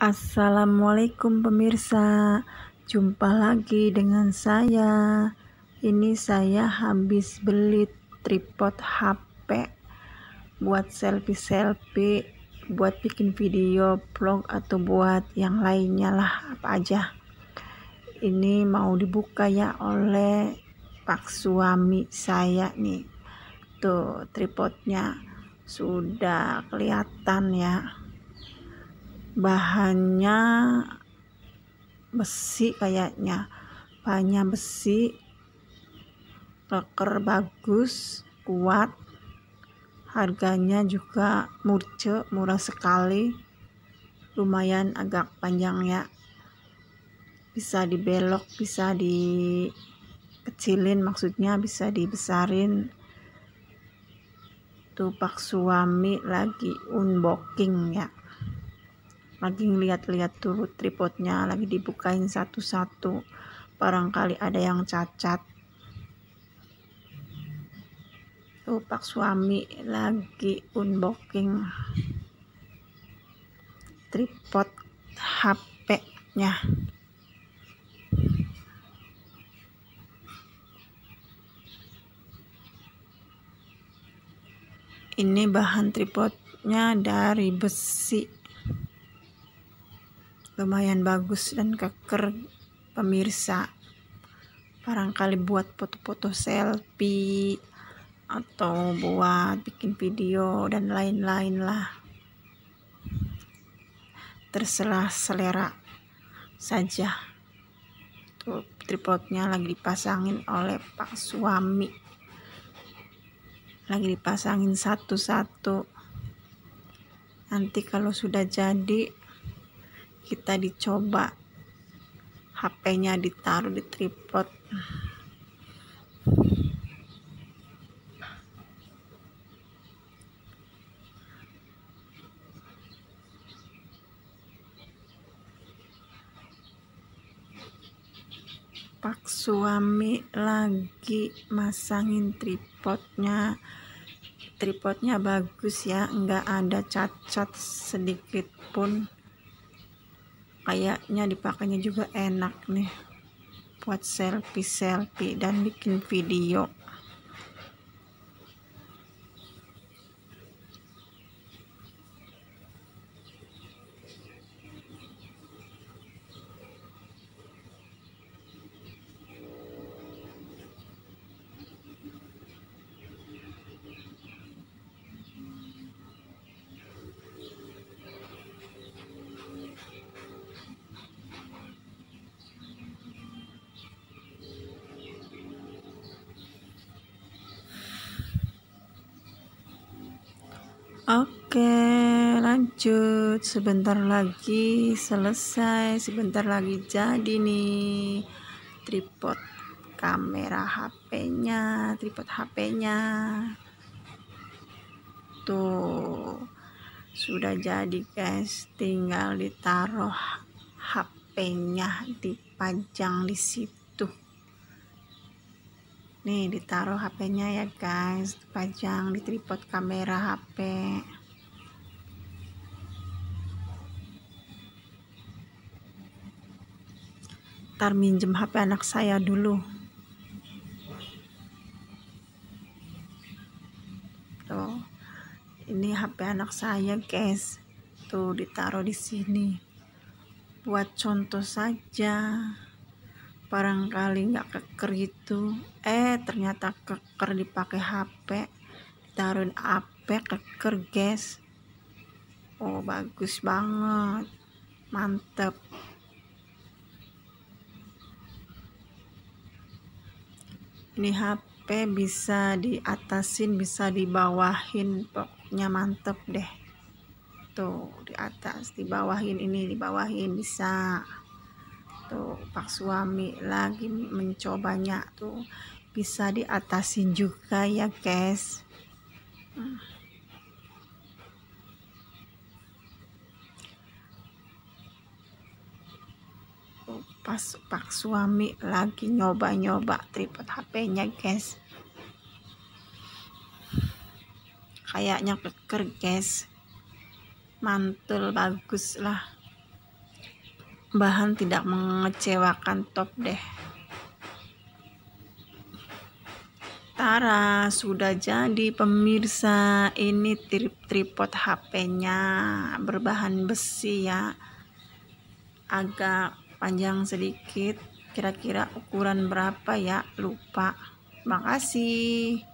Assalamualaikum pemirsa Jumpa lagi dengan saya Ini saya habis beli tripod HP Buat selfie-selfie Buat bikin video, vlog atau buat yang lainnya lah Apa aja Ini mau dibuka ya oleh Pak suami saya nih Tuh tripodnya Sudah kelihatan ya bahannya besi kayaknya bahannya besi reker bagus kuat harganya juga murce murah sekali lumayan agak panjang ya bisa dibelok bisa dikecilin maksudnya bisa dibesarin tupak suami lagi unboxing ya lagi ngeliat-liat dulu tripodnya lagi dibukain satu-satu barangkali ada yang cacat tuh pak suami lagi unboxing tripod HP nya ini bahan tripodnya dari besi lumayan bagus dan keker pemirsa barangkali buat foto-foto selfie atau buat bikin video dan lain-lain lah terserah selera saja tuh tripodnya lagi dipasangin oleh pak suami lagi dipasangin satu-satu nanti kalau sudah jadi kita dicoba HP-nya ditaruh di tripod pak suami lagi masangin tripodnya tripodnya bagus ya nggak ada cacat sedikit pun kayaknya dipakainya juga enak nih buat selfie-selfie dan bikin video Oke, lanjut. Sebentar lagi selesai, sebentar lagi jadi nih tripod kamera HP-nya, tripod HP-nya. Tuh. Sudah jadi, guys. Tinggal ditaruh HP-nya dipajang di situ nih ditaruh HP-nya ya guys pajang di tripod kamera HP ntar minjem HP anak saya dulu tuh ini HP anak saya guys tuh ditaruh di sini buat contoh saja barangkali nggak keker gitu eh ternyata keker dipakai HP ditaruhin HP keker guys oh bagus banget mantep ini HP bisa diatasin bisa dibawahin pokoknya mantep deh tuh di atas dibawahin ini dibawahin bisa tuh pak suami lagi mencobanya tuh bisa diatasi juga ya guys hmm. oh, pas pak suami lagi nyoba-nyoba tripod HP-nya guys kayaknya keker guys mantul bagus lah bahan tidak mengecewakan top deh Tara sudah jadi pemirsa ini trip tripod HP-nya berbahan besi ya agak panjang sedikit kira-kira ukuran berapa ya lupa makasih